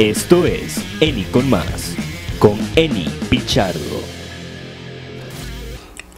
Esto es Eni con más, con Eni Pichardo.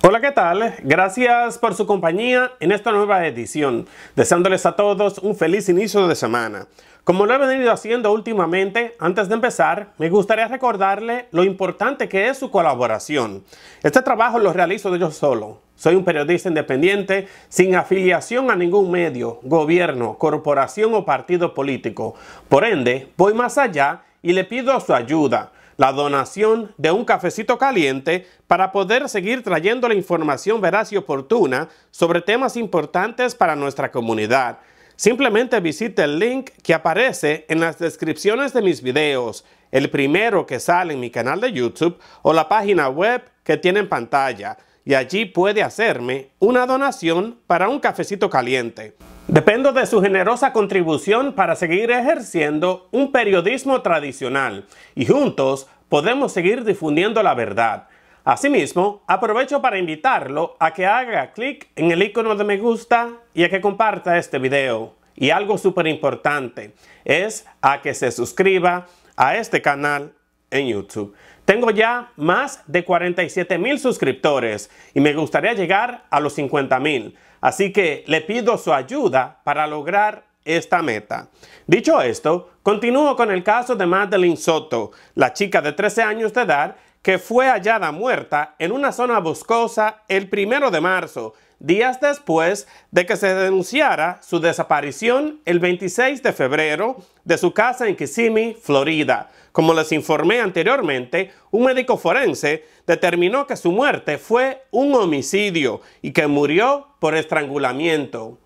Hola, ¿qué tal? Gracias por su compañía en esta nueva edición, deseándoles a todos un feliz inicio de semana. Como lo he venido haciendo últimamente, antes de empezar, me gustaría recordarle lo importante que es su colaboración. Este trabajo lo realizo yo solo. Soy un periodista independiente sin afiliación a ningún medio, gobierno, corporación o partido político. Por ende, voy más allá y le pido su ayuda la donación de un cafecito caliente para poder seguir trayendo la información veraz y oportuna sobre temas importantes para nuestra comunidad. Simplemente visite el link que aparece en las descripciones de mis videos, el primero que sale en mi canal de YouTube o la página web que tiene en pantalla, y allí puede hacerme una donación para un cafecito caliente. Dependo de su generosa contribución para seguir ejerciendo un periodismo tradicional y juntos podemos seguir difundiendo la verdad. Asimismo, aprovecho para invitarlo a que haga clic en el icono de me gusta y a que comparta este video. Y algo súper importante es a que se suscriba a este canal en YouTube. Tengo ya más de 47 mil suscriptores y me gustaría llegar a los 50 mil. Así que le pido su ayuda para lograr esta meta. Dicho esto, continúo con el caso de Madeline Soto, la chica de 13 años de edad que fue hallada muerta en una zona boscosa el 1 de marzo, días después de que se denunciara su desaparición el 26 de febrero de su casa en Kissimmee, Florida. Como les informé anteriormente, un médico forense determinó que su muerte fue un homicidio y que murió por estrangulamiento.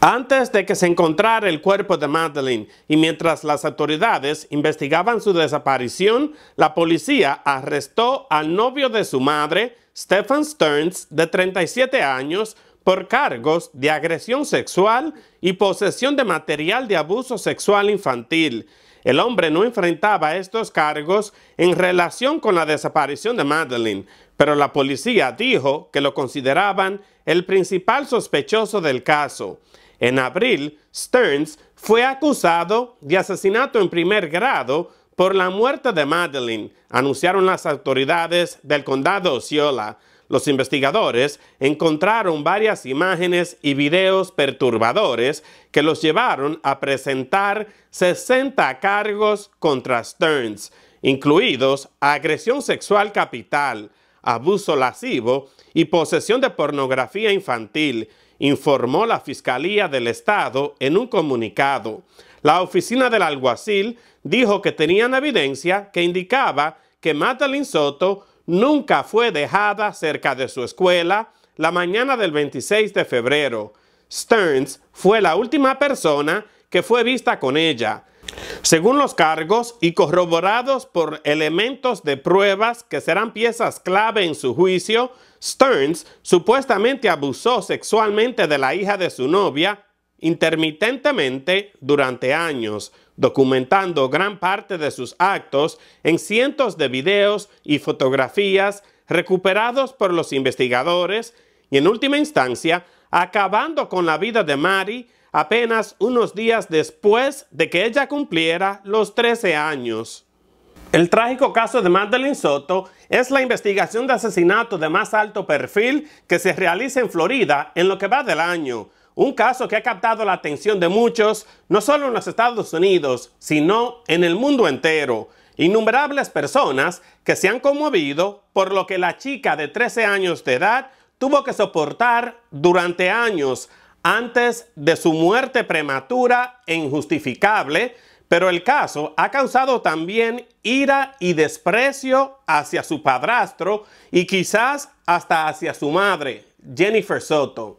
Antes de que se encontrara el cuerpo de Madeline y mientras las autoridades investigaban su desaparición, la policía arrestó al novio de su madre, Stephen Stearns, de 37 años, por cargos de agresión sexual y posesión de material de abuso sexual infantil. El hombre no enfrentaba estos cargos en relación con la desaparición de Madeline, pero la policía dijo que lo consideraban el principal sospechoso del caso. En abril, Stearns fue acusado de asesinato en primer grado por la muerte de Madeline, anunciaron las autoridades del condado Osceola los investigadores encontraron varias imágenes y videos perturbadores que los llevaron a presentar 60 cargos contra Stearns, incluidos agresión sexual capital, abuso lascivo y posesión de pornografía infantil, informó la Fiscalía del Estado en un comunicado. La oficina del alguacil dijo que tenían evidencia que indicaba que Madeline Soto nunca fue dejada cerca de su escuela la mañana del 26 de febrero. Stearns fue la última persona que fue vista con ella. Según los cargos y corroborados por elementos de pruebas que serán piezas clave en su juicio, Stearns supuestamente abusó sexualmente de la hija de su novia intermitentemente durante años documentando gran parte de sus actos en cientos de videos y fotografías recuperados por los investigadores y en última instancia acabando con la vida de Mary apenas unos días después de que ella cumpliera los 13 años. El trágico caso de Madeleine Soto es la investigación de asesinato de más alto perfil que se realiza en Florida en lo que va del año un caso que ha captado la atención de muchos, no solo en los Estados Unidos, sino en el mundo entero. Innumerables personas que se han conmovido por lo que la chica de 13 años de edad tuvo que soportar durante años antes de su muerte prematura e injustificable, pero el caso ha causado también ira y desprecio hacia su padrastro y quizás hasta hacia su madre, Jennifer Soto.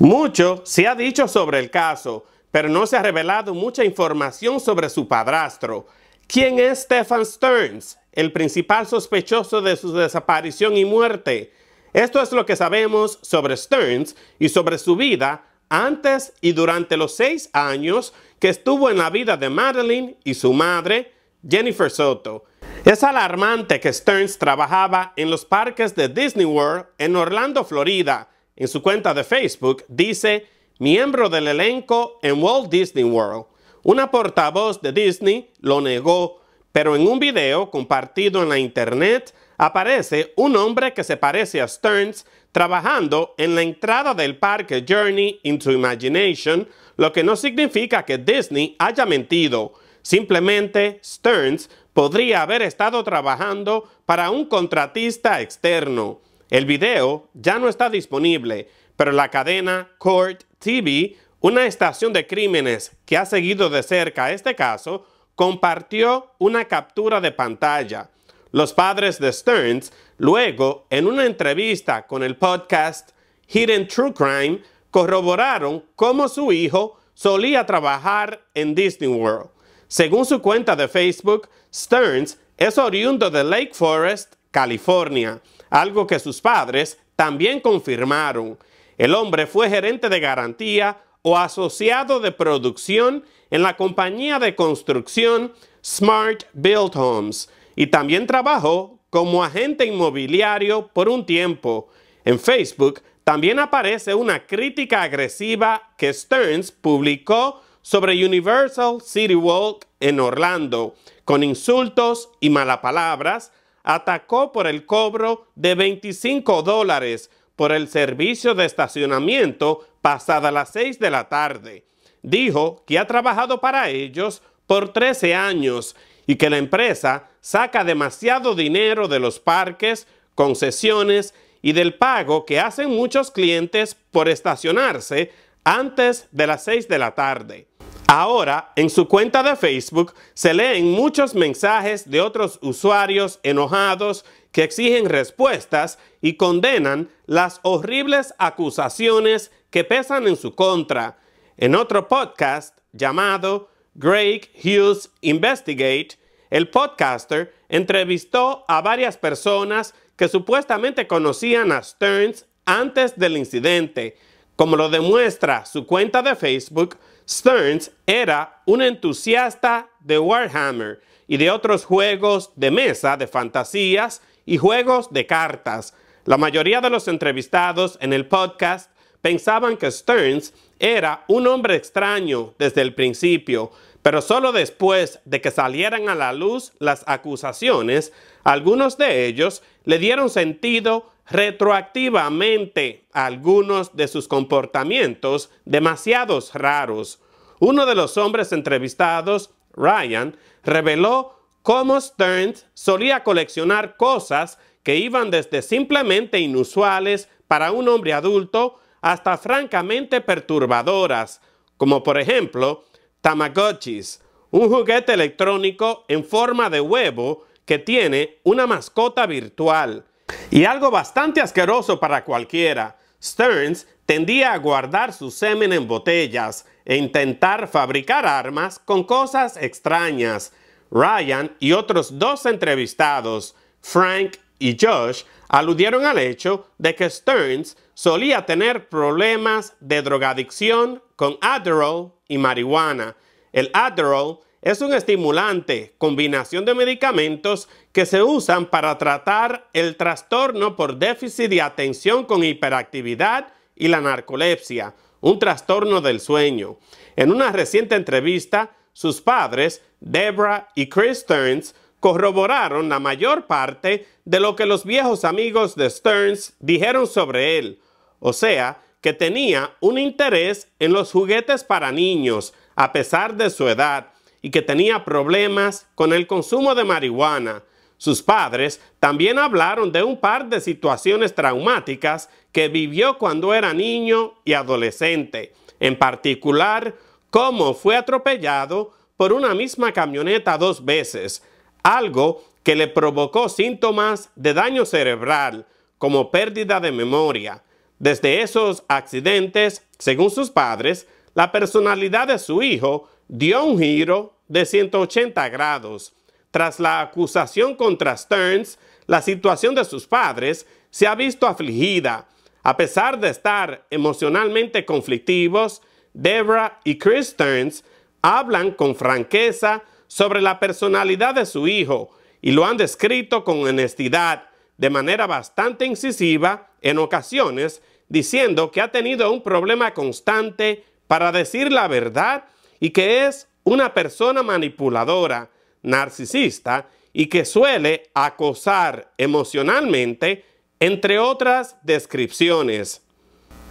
Mucho se ha dicho sobre el caso, pero no se ha revelado mucha información sobre su padrastro. ¿Quién es Stefan Stearns, el principal sospechoso de su desaparición y muerte? Esto es lo que sabemos sobre Stearns y sobre su vida antes y durante los seis años que estuvo en la vida de Madeline y su madre, Jennifer Soto. Es alarmante que Stearns trabajaba en los parques de Disney World en Orlando, Florida, en su cuenta de Facebook, dice, miembro del elenco en Walt Disney World. Una portavoz de Disney lo negó, pero en un video compartido en la internet aparece un hombre que se parece a Stearns trabajando en la entrada del parque Journey into Imagination, lo que no significa que Disney haya mentido. Simplemente Stearns podría haber estado trabajando para un contratista externo. El video ya no está disponible, pero la cadena Court TV, una estación de crímenes que ha seguido de cerca este caso, compartió una captura de pantalla. Los padres de Stearns, luego, en una entrevista con el podcast Hidden True Crime, corroboraron cómo su hijo solía trabajar en Disney World. Según su cuenta de Facebook, Stearns es oriundo de Lake Forest, California algo que sus padres también confirmaron. El hombre fue gerente de garantía o asociado de producción en la compañía de construcción Smart Build Homes y también trabajó como agente inmobiliario por un tiempo. En Facebook también aparece una crítica agresiva que Stearns publicó sobre Universal City Walk en Orlando, con insultos y palabras atacó por el cobro de 25 dólares por el servicio de estacionamiento pasada las 6 de la tarde. Dijo que ha trabajado para ellos por 13 años y que la empresa saca demasiado dinero de los parques, concesiones y del pago que hacen muchos clientes por estacionarse antes de las 6 de la tarde. Ahora, en su cuenta de Facebook se leen muchos mensajes de otros usuarios enojados que exigen respuestas y condenan las horribles acusaciones que pesan en su contra. En otro podcast llamado Greg Hughes Investigate, el podcaster entrevistó a varias personas que supuestamente conocían a Stearns antes del incidente como lo demuestra su cuenta de Facebook, Stearns era un entusiasta de Warhammer y de otros juegos de mesa, de fantasías y juegos de cartas. La mayoría de los entrevistados en el podcast pensaban que Stearns era un hombre extraño desde el principio, pero solo después de que salieran a la luz las acusaciones, algunos de ellos le dieron sentido retroactivamente algunos de sus comportamientos demasiados raros. Uno de los hombres entrevistados, Ryan, reveló cómo Stearns solía coleccionar cosas que iban desde simplemente inusuales para un hombre adulto hasta francamente perturbadoras, como por ejemplo Tamagotchis, un juguete electrónico en forma de huevo que tiene una mascota virtual. Y algo bastante asqueroso para cualquiera, Stearns tendía a guardar su semen en botellas e intentar fabricar armas con cosas extrañas. Ryan y otros dos entrevistados, Frank y Josh, aludieron al hecho de que Stearns solía tener problemas de drogadicción con Adderall y marihuana. El Adderall es un estimulante, combinación de medicamentos que se usan para tratar el trastorno por déficit de atención con hiperactividad y la narcolepsia, un trastorno del sueño. En una reciente entrevista, sus padres, Debra y Chris Stearns, corroboraron la mayor parte de lo que los viejos amigos de Stearns dijeron sobre él, o sea, que tenía un interés en los juguetes para niños, a pesar de su edad, y que tenía problemas con el consumo de marihuana. Sus padres también hablaron de un par de situaciones traumáticas que vivió cuando era niño y adolescente, en particular cómo fue atropellado por una misma camioneta dos veces, algo que le provocó síntomas de daño cerebral, como pérdida de memoria. Desde esos accidentes, según sus padres, la personalidad de su hijo dio un giro de 180 grados. Tras la acusación contra Stearns, la situación de sus padres se ha visto afligida. A pesar de estar emocionalmente conflictivos, Debra y Chris Stearns hablan con franqueza sobre la personalidad de su hijo y lo han descrito con honestidad, de manera bastante incisiva en ocasiones, diciendo que ha tenido un problema constante para decir la verdad y que es una persona manipuladora, narcisista y que suele acosar emocionalmente, entre otras descripciones.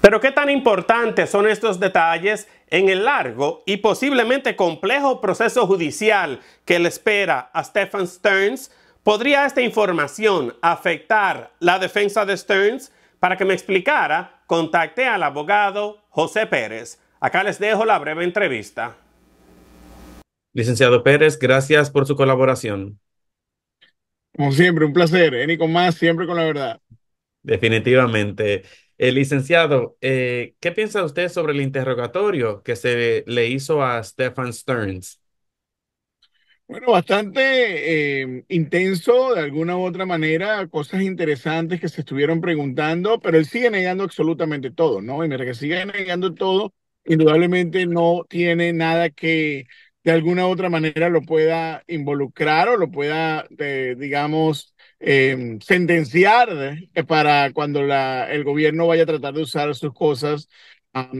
Pero qué tan importantes son estos detalles en el largo y posiblemente complejo proceso judicial que le espera a Stephen Stearns, ¿podría esta información afectar la defensa de Stearns? Para que me explicara, contacté al abogado José Pérez. Acá les dejo la breve entrevista. Licenciado Pérez, gracias por su colaboración. Como siempre, un placer. y ¿eh? con más, siempre con la verdad. Definitivamente. Eh, licenciado, eh, ¿qué piensa usted sobre el interrogatorio que se le hizo a Stefan Stearns? Bueno, bastante intenso, de alguna u otra manera, cosas interesantes que se estuvieron preguntando, pero él sigue negando absolutamente todo, ¿no? Y mientras que sigue negando todo, indudablemente no tiene nada que de alguna u otra manera lo pueda involucrar o lo pueda, eh, digamos, em, sentenciar eh, para cuando la, el gobierno vaya a tratar de usar sus cosas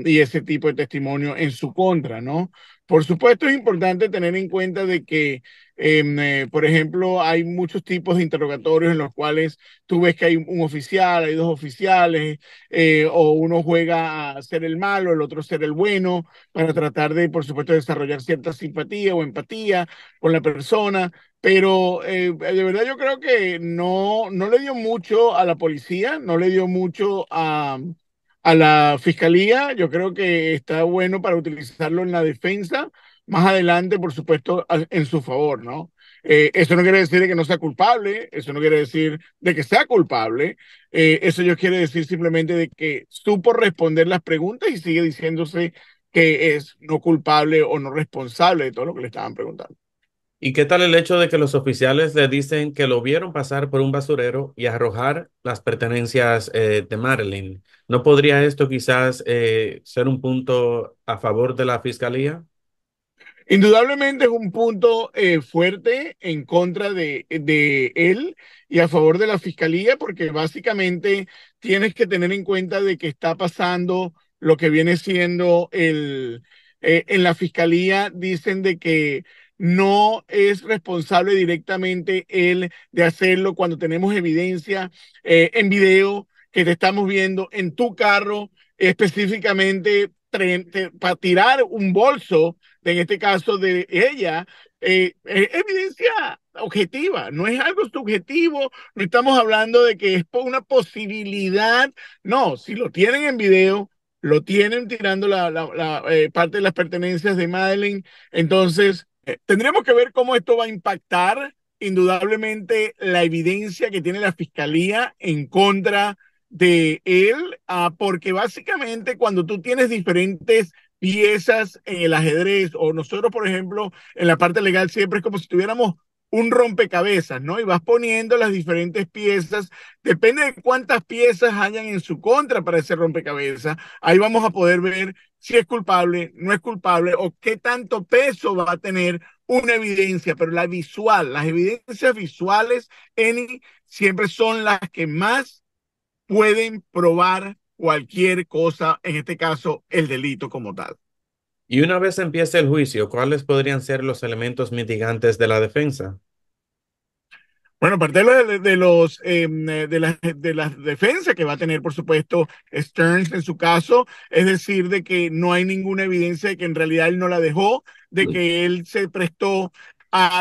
y ese tipo de testimonio en su contra, ¿no? Por supuesto, es importante tener en cuenta de que Em, eh, por ejemplo, hay muchos tipos de interrogatorios en los cuales tú ves que hay un oficial, hay dos oficiales, eh, o uno juega a ser el malo, el otro ser el bueno, para tratar de, por supuesto, desarrollar cierta simpatía o empatía con la persona. Pero eh, de verdad yo creo que no, no le dio mucho a la policía, no le dio mucho a, a la fiscalía. Yo creo que está bueno para utilizarlo en la defensa más adelante, por supuesto, en su favor, ¿no? Eh, eso no quiere decir que no sea culpable, eso no quiere decir de que sea culpable, eh, eso yo quiere decir simplemente de que supo responder las preguntas y sigue diciéndose que es no culpable o no responsable de todo lo que le estaban preguntando. ¿Y qué tal el hecho de que los oficiales le dicen que lo vieron pasar por un basurero y arrojar las pertenencias eh, de Marilyn? ¿No podría esto quizás ser un punto a favor de la fiscalía? Indudablemente es un punto eh, fuerte en contra de, de, él y a favor de la fiscalía, porque básicamente tienes que tener en cuenta de que está pasando lo que viene siendo el... Eh, en la fiscalía dicen de que no es responsable directamente él de hacerlo cuando tenemos evidencia eh, en video que te estamos viendo en tu carro específicamente para tirar un bolso en este caso de ella, eh, es evidencia objetiva, no es algo subjetivo, no estamos hablando de que es una posibilidad, no, si lo tienen en video, lo tienen tirando la, la, eh, parte de las pertenencias de Madeleine, entonces eh, tendremos que ver cómo esto va a impactar indudablemente la evidencia que tiene la fiscalía en contra de él, ah, porque básicamente cuando tú tienes diferentes piezas en el ajedrez o nosotros, por ejemplo, en la parte legal siempre es como si tuviéramos un rompecabezas, ¿no? Y vas poniendo las diferentes piezas, depende de cuántas piezas hayan en su contra para ese rompecabezas, ahí vamos a poder ver si es culpable, no es culpable o qué tanto peso va a tener una evidencia, pero la visual, las evidencias visuales, Eni, siempre son las que más pueden probar cualquier cosa, en este caso el delito como tal. Y una vez empiece el juicio, ¿cuáles podrían ser los elementos mitigantes de la defensa? Bueno, parte de, de los, em, de, de que va a tener, por supuesto, Stearns en su caso, es decir, de que no hay ninguna evidencia de que en realidad él no la dejó, de que él se prestó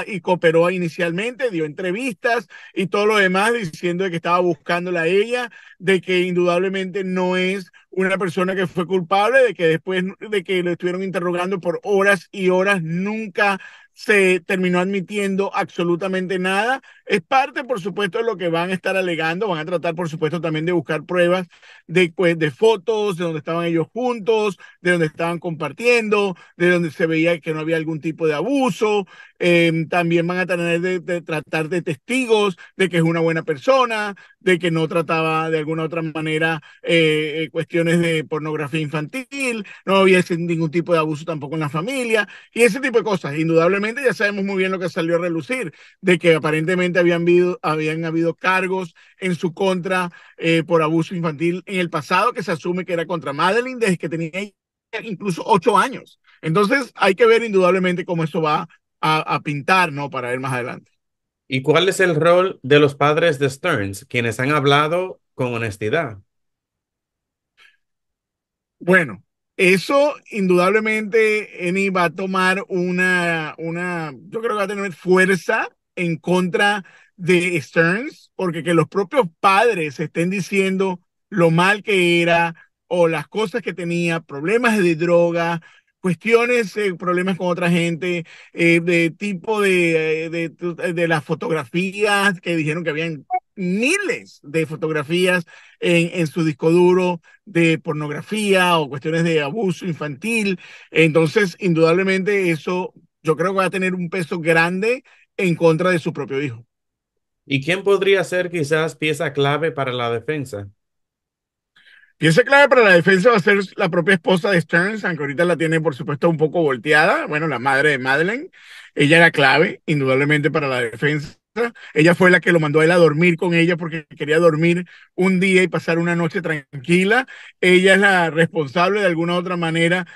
y cooperó inicialmente, dio entrevistas y todo lo demás diciendo que estaba buscándola a ella, de que indudablemente no es una persona que fue culpable, de que después de que lo estuvieron interrogando por horas y horas nunca se terminó admitiendo absolutamente nada es parte, por supuesto, de lo que van a estar alegando. Van a tratar, por supuesto, también de buscar pruebas de, pues, de fotos, de donde estaban ellos juntos, de donde estaban compartiendo, de donde se veía que no había algún tipo de abuso. Em, también van a tener de, tratar de testigos de que es una buena persona, de que no trataba de alguna otra manera eh, eh, cuestiones de pornografía infantil, no había ningún tipo de abuso tampoco en la familia y ese tipo de cosas. Indudablemente ya sabemos muy bien lo que salió a relucir, de que aparentemente habían habido, cargos en su contra eh, por abuso infantil en el pasado que se asume que era contra Madeline desde que tenía incluso ocho años. Entonces hay que ver indudablemente cómo eso va a, pintar, ¿no? Para ver más adelante. ¿Y cuál es el rol de los padres de Stearns, quienes han hablado con honestidad? Bueno, eso indudablemente, Eni, va a tomar una, una, yo creo que va a tener fuerza en contra de Stearns, porque que los propios padres estén diciendo lo mal que era o las cosas que tenía, problemas de droga, cuestiones, eh, problemas con otra gente, eh, de tipo de, eh, de, de, las fotografías que dijeron que habían miles de fotografías en, en su disco duro de pornografía o cuestiones de abuso infantil. Entonces, indudablemente eso yo creo que va a tener un peso grande en contra de su propio hijo. ¿Y quién podría ser quizás pieza clave para la defensa? Pieza clave para la defensa va a ser la propia esposa de Stearns, aunque ahorita la tiene, por supuesto, un poco volteada. Bueno, la madre de Madeleine. Ella era clave, indudablemente, para la defensa. Ella fue la que lo mandó a él a dormir con ella porque quería dormir un día y pasar una noche tranquila. Ella es la responsable de alguna otra manera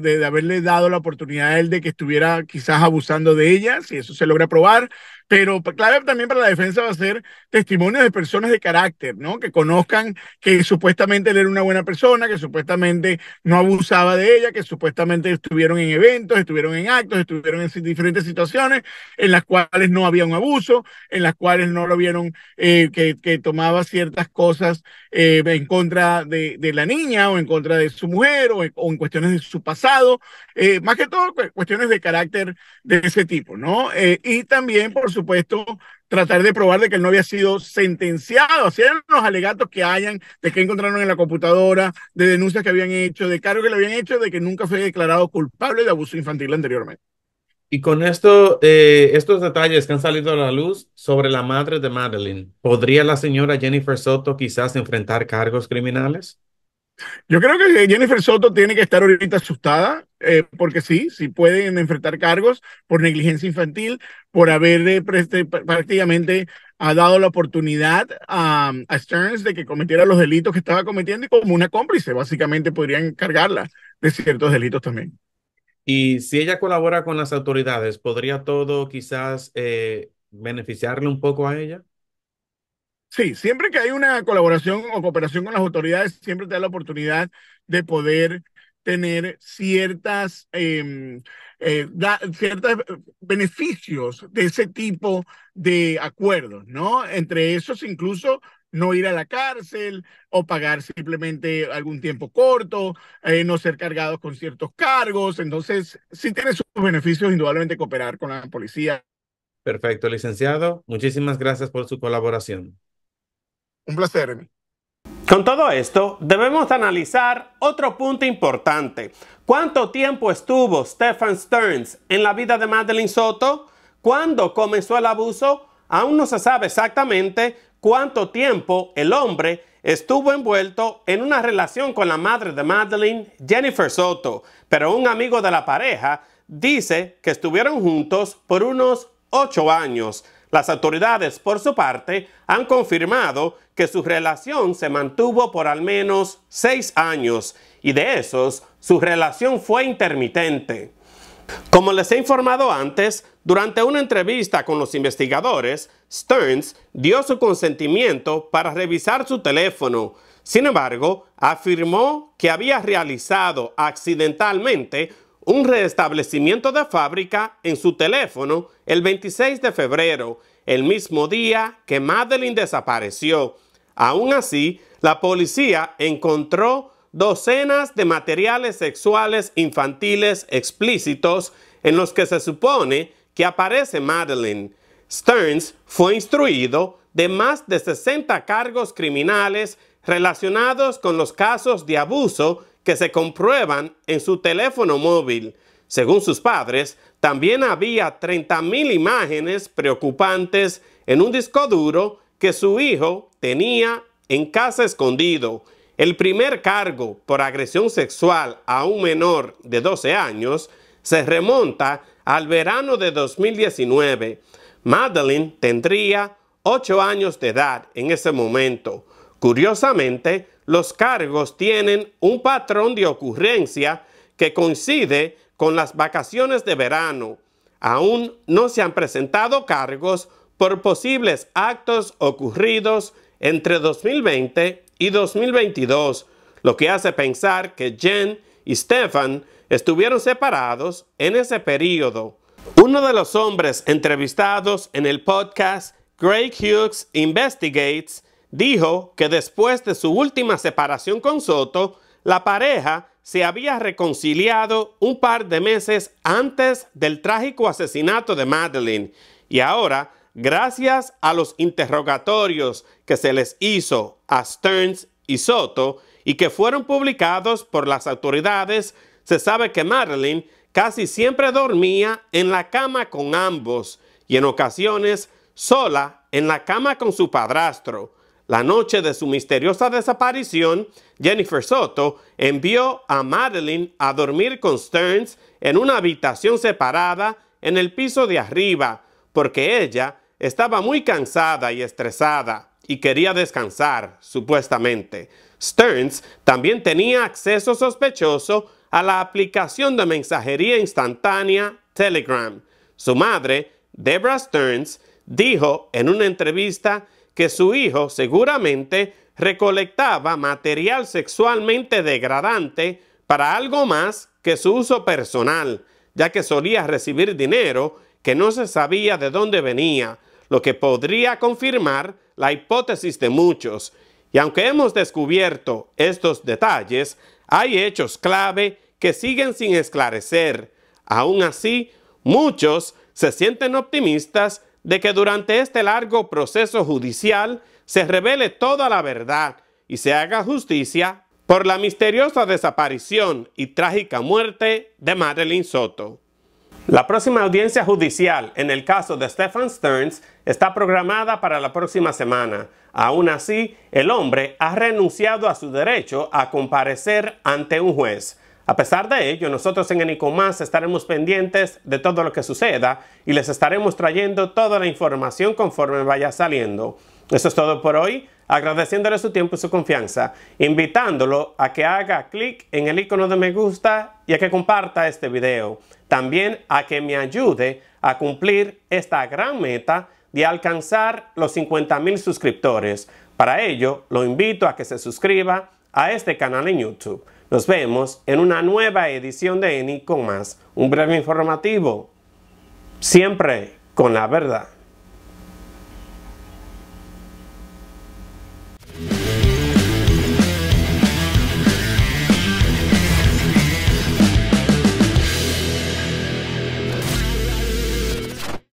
de, haberle dado la oportunidad a él de que estuviera quizás abusando de ella, si eso se logra probar. Pero clave también para la defensa va a ser testimonio de personas de carácter, ¿no? Que conozcan que supuestamente él era una buena persona, que supuestamente no abusaba de ella, que supuestamente estuvieron en eventos, estuvieron en actos, estuvieron en diferentes situaciones en las cuales no había un abuso, en las cuales no lo vieron eh, que, que, tomaba ciertas cosas eh, en contra de, de, la niña o en contra de su mujer o en, o en cuestiones su pasado, eh, más que todo cuestiones de carácter de ese tipo, ¿no? Eh, y también, por supuesto, tratar de probar de que él no había sido sentenciado, hacían los alegatos que hayan, de que encontraron en la computadora, de denuncias que habían hecho, de cargos que le habían hecho, de que nunca fue declarado culpable de abuso infantil anteriormente. Y con esto, eh, estos detalles que han salido a la luz sobre la madre de Madeline, ¿podría la señora Jennifer Soto quizás enfrentar cargos criminales? Yo creo que Jennifer Soto tiene que estar ahorita asustada, eh, porque sí, sí pueden enfrentar cargos por negligencia infantil, por haber eh, prácticamente ha dado la oportunidad a, a, Stearns de que cometiera los delitos que estaba cometiendo y como una cómplice, básicamente podrían cargarla de ciertos delitos también. Y si ella colabora con las autoridades, ¿podría todo quizás eh, beneficiarle un poco a ella? Sí, siempre que hay una colaboración o cooperación con las autoridades, siempre te da la oportunidad de poder tener ciertas, em, eh, ciertos beneficios de ese tipo de acuerdos, ¿no? Entre esos incluso no ir a la cárcel o pagar simplemente algún tiempo corto, eh, no ser cargados con ciertos cargos. Entonces, sí tiene sus beneficios, indudablemente, cooperar con la policía. Perfecto, licenciado. Muchísimas gracias por su colaboración. Un placer, Con todo esto, debemos analizar otro punto importante. ¿Cuánto tiempo estuvo Stefan Stearns en la vida de Madeline Soto? ¿Cuándo comenzó el abuso? Aún no se sabe exactamente cuánto tiempo el hombre estuvo envuelto en una relación con la madre de Madeline, Jennifer Soto, pero un amigo de la pareja dice que estuvieron juntos por unos ocho años. Las autoridades, por su parte, han confirmado que su relación se mantuvo por al menos seis años y de esos, su relación fue intermitente. Como les he informado antes, durante una entrevista con los investigadores, Stearns dio su consentimiento para revisar su teléfono. Sin embargo, afirmó que había realizado accidentalmente un restablecimiento de fábrica en su teléfono el 26 de febrero, el mismo día que Madeline desapareció. Aún así, la policía encontró docenas de materiales sexuales infantiles explícitos en los que se supone que aparece Madeline. Stearns fue instruido de más de 60 cargos criminales relacionados con los casos de abuso que se comprueban en su teléfono móvil. Según sus padres, también había 30.000 imágenes preocupantes en un disco duro que su hijo tenía en casa escondido. El primer cargo por agresión sexual a un menor de 12 años se remonta al verano de 2019. Madeline tendría 8 años de edad en ese momento. Curiosamente, los cargos tienen un patrón de ocurrencia que coincide con las vacaciones de verano, aún no se han presentado cargos por posibles actos ocurridos entre 2020 y 2022, lo que hace pensar que Jen y Stefan estuvieron separados en ese periodo. Uno de los hombres entrevistados en el podcast Greg Hughes Investigates dijo que después de su última separación con Soto, la pareja se había reconciliado un par de meses antes del trágico asesinato de Madeline. y ahora, gracias a los interrogatorios que se les hizo a Stearns y Soto y que fueron publicados por las autoridades, se sabe que Madeline casi siempre dormía en la cama con ambos y en ocasiones sola en la cama con su padrastro. La noche de su misteriosa desaparición, Jennifer Soto envió a Madeline a dormir con Stearns en una habitación separada en el piso de arriba, porque ella estaba muy cansada y estresada y quería descansar, supuestamente. Stearns también tenía acceso sospechoso a la aplicación de mensajería instantánea Telegram. Su madre, Deborah Stearns, dijo en una entrevista que su hijo seguramente recolectaba material sexualmente degradante para algo más que su uso personal, ya que solía recibir dinero que no se sabía de dónde venía, lo que podría confirmar la hipótesis de muchos. Y aunque hemos descubierto estos detalles, hay hechos clave que siguen sin esclarecer. Aún así, muchos se sienten optimistas de que durante este largo proceso judicial se revele toda la verdad y se haga justicia por la misteriosa desaparición y trágica muerte de Madeline Soto. La próxima audiencia judicial en el caso de Stefan Stearns está programada para la próxima semana. Aún así, el hombre ha renunciado a su derecho a comparecer ante un juez. A pesar de ello, nosotros en Enicomás estaremos pendientes de todo lo que suceda y les estaremos trayendo toda la información conforme vaya saliendo. Eso es todo por hoy, agradeciéndole su tiempo y su confianza, invitándolo a que haga clic en el icono de me gusta y a que comparta este video. También a que me ayude a cumplir esta gran meta de alcanzar los 50,000 suscriptores. Para ello, lo invito a que se suscriba a este canal en YouTube. Nos vemos en una nueva edición de ENI con más, un breve informativo, siempre con la verdad.